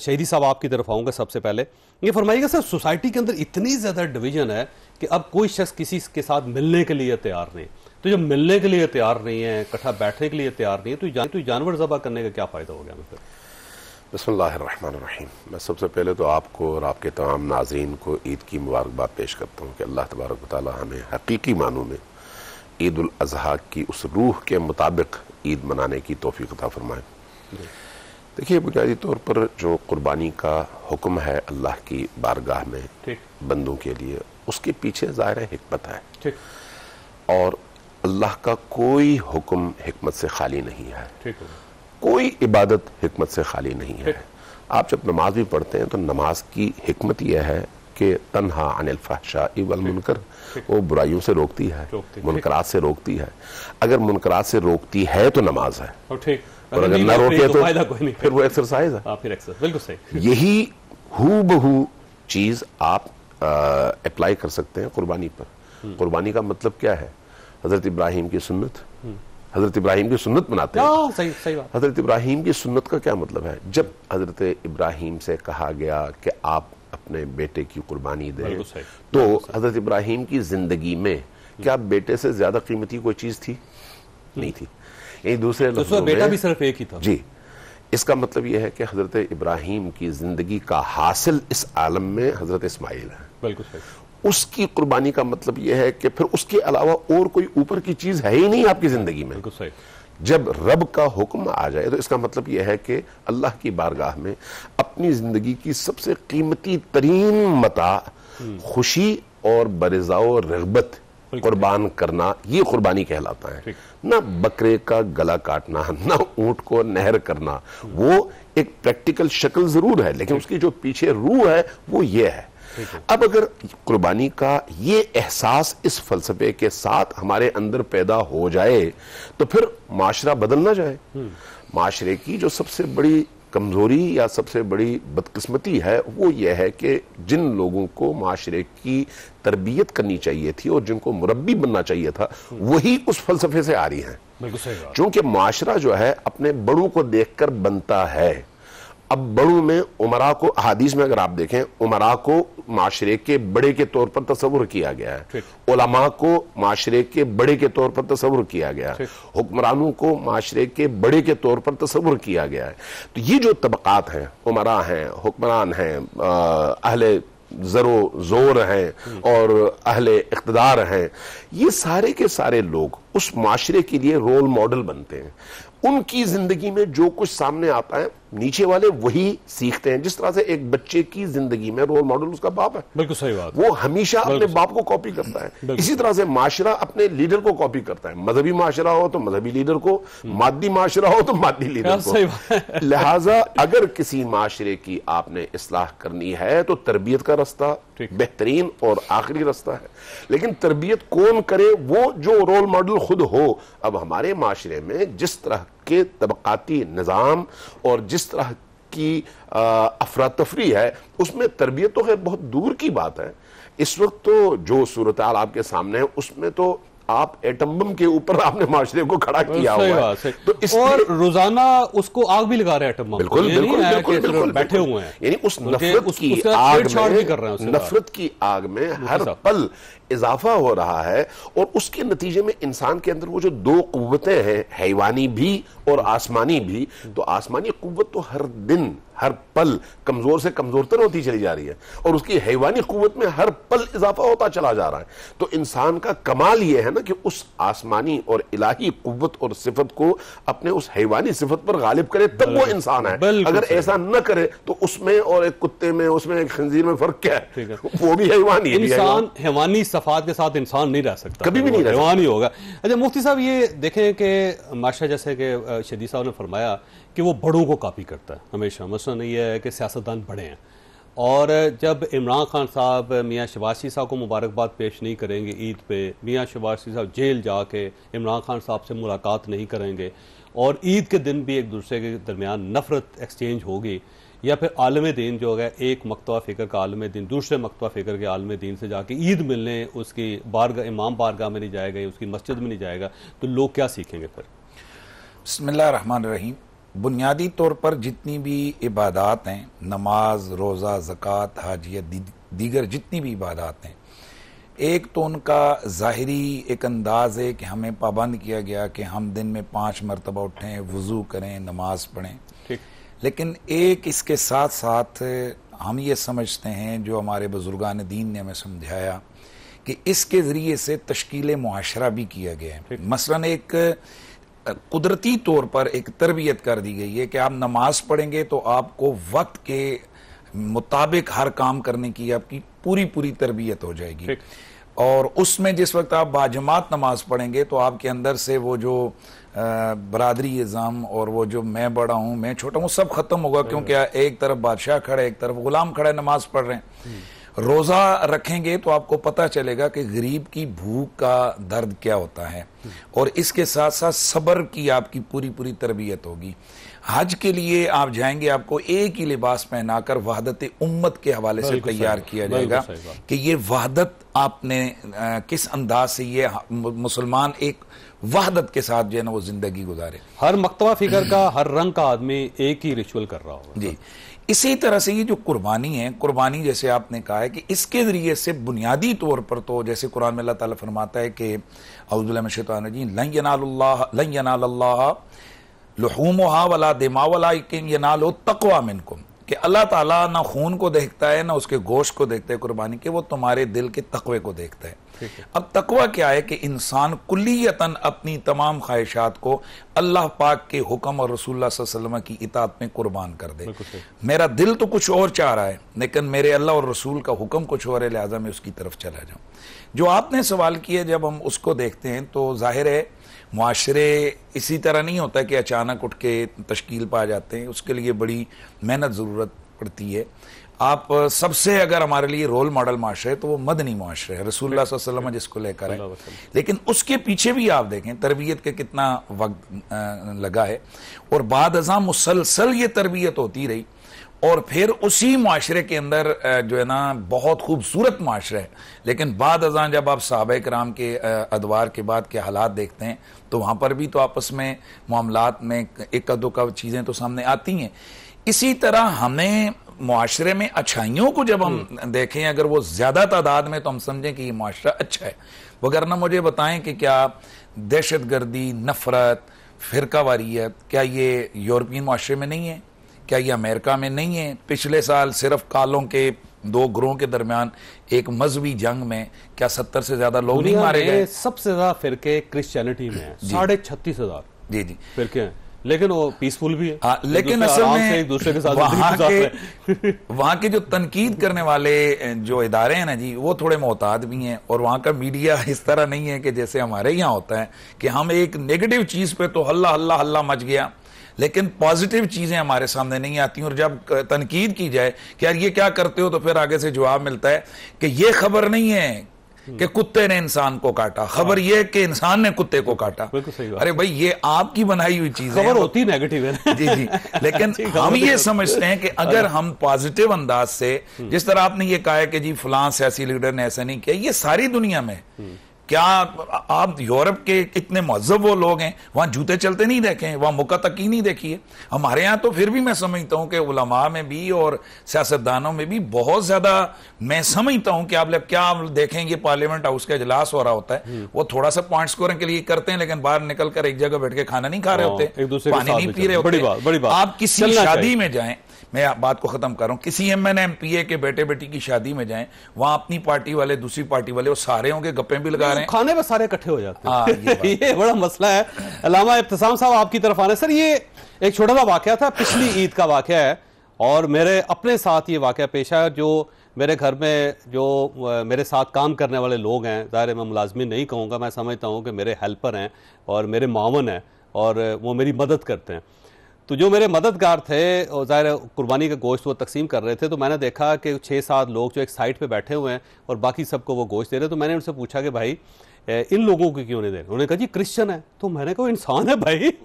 शहरी साहब आपकी तरफ आऊंगा सबसे पहले ये फरमाइएगा सर सोसाइटी के अंदर इतनी ज़्यादा डिवीजन है कि अब कोई शख्स किसी के साथ मिलने के लिए तैयार नहीं तो जब मिलने के लिए तैयार नहीं है इकट्ठा बैठने के लिए तैयार नहीं है तो जान तो जानवर जबा करने का क्या फ़ायदा हो गया मैं फिर बसमीम मैं सबसे पहले तो आपको और आपके तमाम नाजरन को ईद की मुबारकबाद पेश करता हूँ कि अल्लाह तबारक ताली हमें हकीकी मानों में ईद उल अजहा की उस रूह के मुताबिक ईद मनाने की तोफ़ी अता फरमाए देखिए बुनियादी तौर पर जो कुर्बानी का हुक्म है अल्लाह की बारगाह में बंदों के लिए उसके पीछे ज़ाहिर हिकमत है और अल्लाह का कोई हुक्म हिकमत से खाली नहीं है कोई इबादत हमत से खाली नहीं है आप जब नमाज भी पढ़ते हैं तो नमाज की हमत यह है कि तनहा अनिलफाशा इवल मुनकर वो बुराइयों से रोकती है मुनकरात से रोकती है अगर मुनकरात से रोकती है तो नमाज है ठीक और अगर ना रोके तो, तो, फायदा कोई नहीं फिर वो एक्सरसाइज है हाँ, फिर एक्सरसाइज बिल्कुल सही यही हु बहू चीज आप अप्लाई कर सकते हैं कुर्बानी पर हम्म। कुर्बानी का मतलब क्या है हजरत इब्राहिम की सुन्नत हम्म। हजरत इब्राहिम की सुन्नत मनाते हैं हाँ, सही सही बात हजरत इब्राहिम की सुन्नत का क्या मतलब है जब हजरत इब्राहिम से कहा गया कि आप अपने बेटे की कुर्बानी दें तो हजरत इब्राहिम की जिंदगी में क्या बेटे से ज्यादा कीमती कोई चीज थी हम्म। नहीं थी एक दूसरे तो बेटा भी सिर्फ एक ही था जी इसका मतलब यह है कि हजरत इब्राहिम की जिंदगी का हासिल इस आलम में हजरत इसमाइल है बिल्कुल उसकी कुर्बानी का मतलब यह है कि फिर उसके अलावा और कोई ऊपर की चीज है ही नहीं आपकी जिंदगी में जब रब का हुक्म आ जाए तो इसका मतलब यह है कि अल्लाह की बारगाह में अपनी जिंदगी की सबसे कीमती तरीन मता हम्म। खुशी और बरजाओ रगबत कुर्बान करना ये कुर्बानी कहलाता है ना बकरे का गला काटना ना ऊंट को नहर करना वो एक प्रैक्टिकल शक्ल जरूर है लेकिन उसकी जो पीछे रूह है वो ये है अब अगर कुर्बानी का ये एहसास इस फलसफे के साथ हमारे अंदर पैदा हो जाए तो फिर माशरा बदल ना जाए हम्म। माशरे की जो सबसे बड़ी कमज़ोरी या सबसे बड़ी बदकस्मती है वो ये है कि जिन लोगों को माशरे की तरबियत करनी चाहिए थी और जिनको मुरबी बनना चाहिए था वही उस फलसफे से आ रही हैं चूंकि माशरा जो है अपने बड़ों को देख कर बनता है अब बड़ू में उमरा को अहादीस में अगर आप देखें उमरा को माशरे के बड़े के तौर पर तस्वुर किया गया है ओलमा को माशरे के बड़े के तौर पर तस्वुर किया गया है हुक्मरानों को माशरे के बड़े के तौर पर तस्वुर किया गया है तो ये जो तबक़ात हैं उमरा हैं हुक्मरान हैं अहले ज़रो ज़ोर हैं और अहले इकतदार हैं ये सारे के सारे लोग उस माशरे के लिए रोल मॉडल बनते हैं उनकी ज़िंदगी में जो कुछ सामने आता है नीचे वाले वही सीखते हैं जिस तरह से एक बच्चे की जिंदगी में रोल मॉडल उसका बाप है बिल्कुल सही बात वो हमेशा अपने बाप को कॉपी करता है इसी तरह से माशरा अपने लीडर को कॉपी करता है मजहबी माशरा हो तो मजहबी लीडर को हम्म। मादी माशरा हो तो मादी लीडर हाँ, को लिहाजा अगर किसी माशरे की आपने इसलाह करनी है तो तरबियत का रास्ता बेहतरीन और आखिरी रास्ता है लेकिन तरबियत कौन करे वो जो रोल मॉडल खुद हो अब हमारे माशरे में जिस तरह के तबक़ाती निज़ाम और जिस तरह की अफरा तफरी है उसमें तरबियत तो है बहुत दूर की बात है इस वक्त तो जो सूरत आपके सामने है उसमें तो आप एटम बम के ऊपर आपने माशरे को खड़ा किया हुआ है तो इस और रोजाना उसको आग भी लगा रहे हैं एटम बम बिल्कुल बिल्कुल बिल्कुल बैठे हुए हैं यानी उस नफरत की आग में नफरत की आग में हर पल इजाफा हो रहा है और उसके नतीजे में इंसान के अंदर वो जो दो कुतें हैं हैवानी भी और आसमानी भी तो आसमानी कुत तो हर दिन हर पल कमज़ोर से कमज़ोर तर तो होती चली जा रही है और उसकी हैवानी कुत में हर पल इजाफा होता चला जा रहा है तो इंसान का कमाल यह है ना कि उस आसमानी और इलाही कुत और सिफत को अपने उस हैवानी सिफत पर गालिब करे तब वो इंसान है अगर ऐसा न करे तो उसमें और एक कुत्ते में उसमें एक खंजीर में फ़र्क क्या है वो भी हैवानी इंसान हैवानी सफात के साथ इंसान नहीं रह सकता कभी भी नहीं हैवानी होगा अच्छा मुफ्ती साहब ये देखें कि माशा जैसे कि शदी साहब ने फरमाया कि वो बड़ों को कापी करता है हमेशा मसला ये है कि सियासतदान बड़े हैं और जब इमरान खान साहब मियाँ शबाशी साहब को मुबारकबाद पेश नहीं करेंगे ईद पे मियाँ शबाशी साहब जेल जाके इमरान खान साहब से मुलाकात नहीं करेंगे और ईद के दिन भी एक दूसरे के दरमियान नफरत एक्सचेंज होगी या फिर आलम दीन जो है एक मकतबा फ़िक्र का आलम दीन दूसरे मकतबा फ़िक्र के आलम दीन से जाके ईद मिलने उसकी बारगा इमाम बारगाह में नहीं जाएगा उसकी मस्जिद में नहीं जाएगा तो लोग क्या सीखेंगे फिर बसमिल्ल रहीम बुनियादी तौर पर जितनी भी इबादत हैं नमाज रोज़ा ज़क़ात हाज या दीगर जितनी भी इबादत हैं एक तो उनका ज़ाहरी एक अंदाज़ है कि हमें पाबंद किया गया कि हम दिन में पाँच मरतबा उठें वज़ू करें नमाज पढ़ें लेकिन एक इसके साथ साथ हम ये समझते हैं जो हमारे बुजुर्गान दीन ने हमें समझाया कि इसके ज़रिए से तश्कील माशरा भी किया गया है मसला एक कुदरती तौर पर एक तरबियत कर दी गई है कि आप नमाज पढ़ेंगे तो आपको वक्त के मुताबिक हर काम करने की आपकी पूरी पूरी तरबियत हो जाएगी और उसमें जिस वक्त आप बाजमात नमाज पढ़ेंगे तो आपके अंदर से वो जो बरदरी निज़ाम और वो जो मैं बड़ा हूँ मैं छोटा हूँ सब ख़त्म होगा क्योंकि एक तरफ बादशाह खड़ा है एक तरफ गुलाम खड़ा है नमाज पढ़ रहे हैं हम्म। रोज़ा रखेंगे तो आपको पता चलेगा कि गरीब की भूख का दर्द क्या होता है और इसके साथ साथ सब्र की आपकी पूरी पूरी तरबियत होगी हज के लिए आप जाएंगे आपको एक ही लिबास पहनाकर वहादत उम्मत के हवाले से तैयार किया जाएगा कि ये वहादत आपने आ, किस अंदाज से ये मुसलमान एक वहादत के साथ जो है ना वो ज़िंदगी गुजारे हर मकतबा फिक्र का हर रंग का आदमी एक ही रिचुअल कर रहा होगा जी इसी तरह से ये जो कुर्बानी है कुर्बानी जैसे आपने कहा है कि इसके ज़रिए से बुनियादी तौर पर तो जैसे कुरान में अल्लाह ताला फरमाता है कि अवज़ुल्लाशानजी लन यनाल्ला लहूम वला दिमा वला यनालो तकवा मिनकुम कि अल्लाह ताला ना खून को देखता है ना उसके गोश्त को देखता है कुर्बानी के वो तुम्हारे दिल के तकवे को देखता है अब तकवा क्या है कि इंसान कुलियतन अपनी तमाम ख्वाहिशात को अल्लाह पाक के हुक्म और रसूल वसल्लम की इतात में कुर्बान कर दे मेरा दिल तो कुछ और चाह रहा है लेकिन मेरे अल्लाह और रसूल का हुक्म कुछ और है लिहाजा मैं उसकी तरफ चला जाऊँ जो आपने सवाल किया जब हम उसको देखते हैं तो जाहिर है माशरे इसी तरह नहीं होता कि अचानक उठ के तश्कील पा जाते हैं उसके लिए बड़ी मेहनत ज़रूरत पड़ती है आप सबसे अगर हमारे लिए रोल मॉडल माशरे तो वो मदनी माशरे है रसूल जिसको लेकर है लेकिन उसके पीछे भी आप देखें तरबियत के कितना वक्त लगा है और बाद अजा मुसलसल ये तरबियत होती रही और फिर उसी माशरे के अंदर जो है ना बहुत खूबसूरत माशरे है लेकिन बाद अजा जब आप सबक कराम के अदवार के बाद के हालात देखते हैं तो वहाँ पर भी तो आपस में मामला में एक अदो चीज़ें तो सामने आती हैं इसी तरह हमें माशरे में अच्छाइयों को जब हम हम्म। देखें अगर वो ज़्यादा तादाद में तो हम समझें कि ये माशरा अच्छा है वगरना मुझे बताएं कि क्या दहशत गर्दी नफरत फ़िरका वारियत क्या ये यूरोपियन माशरे में नहीं है क्या ये अमेरिका में नहीं है पिछले साल सिर्फ कालों के दो ग्रोहों के दरमियान एक मजहबी जंग में क्या सत्तर से ज्यादा लोग नहीं मारे गए सबसे ज्यादा फिरके क्रिश्चियनिटी में साढ़े छत्तीस हजार जी जी फिरके हैं लेकिन वो पीसफुल भी है आ, हाँ, लेकिन असल में एक दूसरे के साथ वहां के वहां के जो तनकीद करने वाले जो इदारे हैं ना जी वो थोड़े मोहताद भी हैं और वहां का मीडिया इस तरह नहीं है कि जैसे हमारे यहाँ होता है कि हम एक नेगेटिव चीज पे तो हल्ला हल्ला हल्ला मच गया लेकिन पॉजिटिव चीज़ें हमारे सामने नहीं आती और जब तनकीद की जाए कि यार ये क्या करते हो तो फिर आगे से जवाब मिलता है कि ये खबर नहीं है हम्म। कि कुत्ते ने इंसान को काटा खबर हाँ। यह कि इंसान ने कुत्ते को काटा अरे भाई ये आपकी बनाई हुई चीज है होती नेगेटिव है जी जी लेकिन हम ये समझते हैं कि अगर हाँ। हम पॉजिटिव अंदाज से हम्म। जिस तरह आपने ये कहा है कि जी फलां सियासी लीडर ने ऐसा नहीं किया ये सारी दुनिया में हम्म। क्या आप यूरोप के इतने महजब वो लोग हैं वहाँ जूते चलते नहीं देखे हैं वहाँ मुका ही नहीं देखी है हमारे यहाँ तो फिर भी मैं समझता हूँ कि उलमा में भी और सियासतदानों में भी बहुत ज़्यादा मैं समझता हूँ कि आप लोग क्या देखेंगे पार्लियामेंट हाउस का इजलास हो रहा होता है हम्म। वो थोड़ा सा पॉइंट स्कोरिंग के लिए करते हैं लेकिन बाहर निकल कर एक जगह बैठ के खाना नहीं खा रहे हाँ, होते पानी नहीं पी रहे होते आप किसी शादी में जाए मैं आप बात को ख़त्म कर रहा हूँ किसी M N M P A के बेटे बेटी की शादी में जाएं वहाँ अपनी पार्टी वाले दूसरी पार्टी वाले वो सारे होंगे गप्पे भी लगा रहे हैं खाने में सारे इकट्ठे हो जाते हैं हाँ, ये, ये बड़ा मसला है अलामा इब्तसाम साहब आपकी तरफ आने सर ये एक छोटा सा वाक़ था पिछली हाँ। ईद का वाक़ है और मेरे अपने साथ ये वाक़ पेश है जो मेरे घर में जो मेरे साथ काम करने वाले लोग हैं ज़ाहिर मैं मुलाजमी नहीं कहूँगा मैं समझता हूँ कि मेरे हेल्पर हैं और मेरे मावन हैं और वो मेरी मदद करते हैं तो जो मेरे मददगार थे ज़ाहिर कुर्बानी का गोश्त वो तकसीम कर रहे थे तो मैंने देखा कि छः सात लोग जो एक साइड पे बैठे हुए हैं और बाकी सबको वो गोश्त दे रहे तो मैंने उनसे पूछा कि भाई इन लोगों को क्यों नहीं दे उन्होंने कहा जी क्रिश्चियन है तो मैंने कहा इंसान है भाई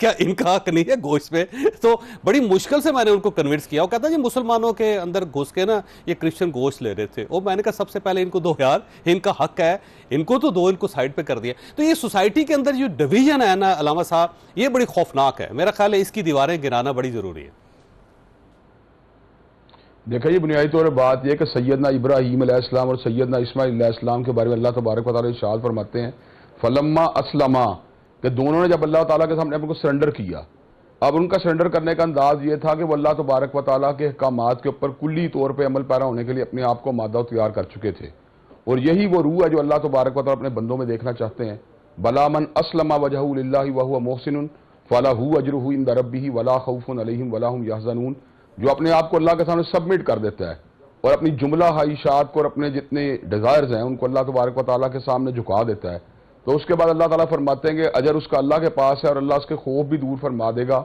क्या इनका हक नहीं है गोश्त पे तो बड़ी मुश्किल से मैंने उनको कन्विंस किया और कहता जी मुसलमानों के अंदर घुस के ना ये क्रिश्चियन गोश्त ले रहे थे और मैंने कहा सबसे पहले इनको दो यार इनका हक है इनको तो दो इनको साइड पर कर दिया तो ये सोसाइटी के अंदर जो डिवीजन है ना अलामा साहब ये बड़ी खौफनाक है मेरा ख्याल है इसकी दीवारें गिराना बड़ी ज़रूरी है देखा ये बुनियादी तौर पर बात यह कि सैदना इब्राहिम अलैहिस्सलाम और सैदना इस्माईलम के बारे में अल्लाह तबारक वाली शाद फरमाते हैं फलम्मा असलमा कि दोनों ने जब अल्लाह ताला के सामने अपने सरेंडर किया अब उनका सरेंडर करने का अंदाज ये था कि वो अल्लाह तबारक व ताली के अहकाम के ऊपर कुली तौर पर अमल पैरा होने के लिए अपने आप को मादा तैयार कर चुके थे और यही वो रूह है जो अल्लाह तबारक वाली अपने बंदों में देखना चाहते हैं बलामन असलमा वजह वह मोहसिन फलाहू अजरू इन दरबी वला खौफ़ अलहम वलाम यहाजनून जो अपने आप को अल्लाह के सामने सबमिट कर देता है और अपनी जुमला हाइशात को और अपने जितने डिज़ायर्स हैं उनको अल्लाह तबारक वाली के सामने झुका देता है तो उसके बाद अल्लाह ताला फरमाते हैं कि अजर उसका अल्लाह के पास है और अल्लाह उसके खौफ भी दूर फरमा देगा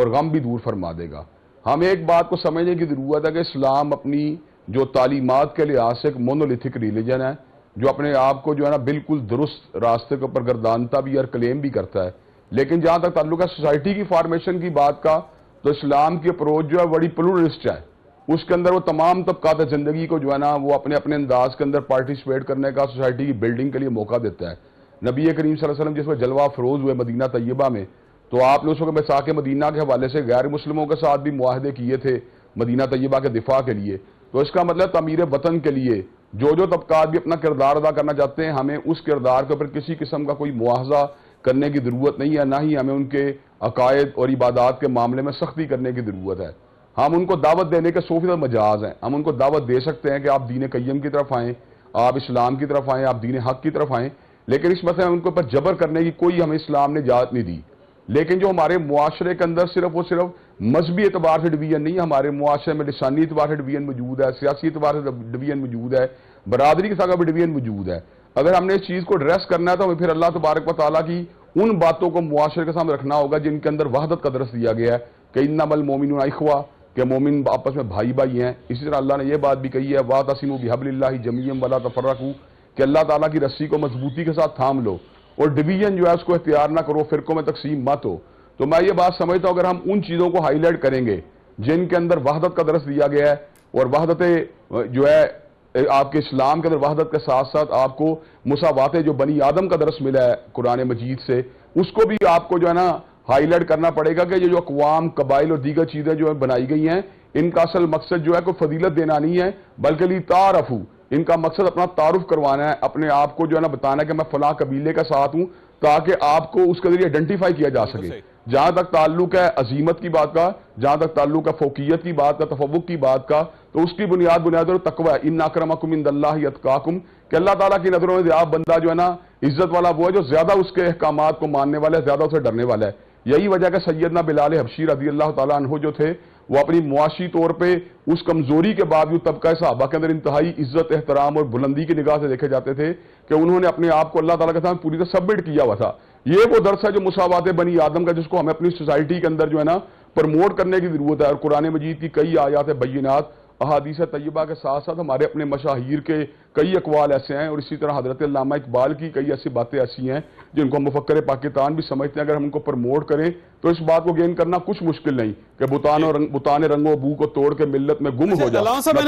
और गम भी दूर फरमा देगा हम एक बात को समझने की ज़रूरत है कि इस्लाम अपनी जो तालीमत के लिहाज से एक मोनोलिथिक रिलीजन है जो अपने आप को जो है ना बिल्कुल दुरुस्त रास्ते के ऊपर गर्दानता भी और क्लेम भी करता है लेकिन जहाँ तक ताल्लुक है सोसाइटी की फार्मेशन की बात का तो इस्लाम की अप्रोच जो है बड़ी प्लूरिस्ट है उसके अंदर वो तमाम तबका ज़िंदगी को जो है ना वो अपने अपने अंदाज के अंदर पार्टिसिपेट करने का सोसाइटी की बिल्डिंग के लिए मौका देता है नबी करीम वसल्लम जिस वक्त जलवा फरोज हुए मदीना तयबा में तो आप लोग उसको के मदीना के हवाले से गैर मुस्लिमों के साथ भी माहदे किए थे मदीना तयबा के दिफा के लिए तो इसका मतलब तमीर वतन के लिए जो जो तबका भी अपना किरदार अदा करना चाहते हैं हमें उस किरदार के ऊपर किसी किस्म का कोई मुआवजा करने की ज़रूरत नहीं है ना ही हमें उनके अकायद और इबादत के मामले में सख्ती करने की ज़रूरत है हम उनको दावत देने के सौ फीसद मजाज हैं हम उनको दावत दे सकते हैं कि आप दीन कैम की तरफ आएँ आप इस्लाम की तरफ आएँ आप दीन हक की तरफ आएँ लेकिन इस मसले में उनके ऊपर जबर करने की कोई हमें इस्लाम ने इजाज़त नहीं दी लेकिन जो हमारे माशरे के अंदर सिर्फ और सिर्फ मजहबी एतबार से डिवीजन नहीं हमारे माशरे में लसानी एतबार से डिवीजन मौजूद है सियासी एतबार से डिवीजन मौजूद है बरदरी के साथ डिवीजन मौजूद है अगर हमने इस चीज़ को एड्रेस करना है तो हमें फिर अल्लाह तबारक व ताली की उन बातों को मुआशर के सामने रखना होगा जिनके अंदर वहादत का दरस दिया गया है कि इन्नामल मोमिन अखवा कि मोमिन आपस में भाई भाई हैं इसी तरह अल्लाह ने यह बात भी कही है वा तसिम बिहबल्ला जमीम वला हूँ कि अल्लाह ताला की रस्सी को मजबूती के साथ थाम लो और डिवीजन जो है उसको इख्तियार ना करो फिरकों में तकसीम मत हो तो मैं ये बात समझता हूँ अगर हम उन चीज़ों को हाईलाइट करेंगे जिनके अंदर वहादत का दरस दिया गया है और वहादतें जो है आपके इस्लाम के अंदर वहादत के साथ साथ आपको मुसावात जो बनी आदम का दरस मिला है कुरान मजीद से उसको भी आपको जो है ना हाईलाइट करना पड़ेगा कि ये जो अकवाम कबाइल और दीगर चीज़ें जो है बनाई गई हैं इनका असल मकसद जो है कोई फजीलत देना नहीं है बल्कि ली तारफू इनका मकसद अपना तारुफ करवाना है अपने आप को जो है ना बताना है कि मैं फला कबीले का साथ हूँ ताकि आपको उसके जरिए आइडेंटिफाई किया जा सके जहां तक ताल्लुक है अजीमत की बात का जहां तक ताल्लुक है फोकियत की बात का तफवक की बात का तो उसकी बुनियाद बुनियाद और तकवा है इन नाक्रमकुम इन दल्लाकाकुम के अल्लाह ताला की नजरों में आप बंदा जो है ना इज्जत वाला वो है जो ज्यादा उसके अहकाम को मानने वाला है ज्यादा उसे डरने वाला है यही वजह का सैयदना बिलाल हबशीर अदी अल्लाह तहो जो थे वो अपनी मुआशी तौर पर उस कमजोरी के बावजूद तबका साहबा के अंदर इंतहाई इज्जत एहतराम और बुलंदी की निगाह से देखे जाते थे कि उन्होंने अपने आप को अल्लाह ताला के साथ पूरी तरह सबमिट किया हुआ था ये वो दर्श है जो मुसावात बनी आदम का जिसको हमें अपनी सोसाइटी के अंदर जो है ना प्रमोट करने की जरूरत है और कुरान मजीद की कई आयात है बैनात अहादीस तय्यबा के साथ साथ हमारे अपने मशाहिर के कई अकवाल ऐसे हैं और इसी तरह हजरत लामा इकबाल की कई ऐसी बातें ऐसी हैं जिनको हम मुफक्र पाकिस्तान भी समझते हैं अगर हम उनको प्रमोट करें तो इस बात को गेन करना कुछ मुश्किल नहीं कि बुतान और रंग, बुतान रंगो बू को तोड़ के मिलत में गुम हो अच्छा, जाए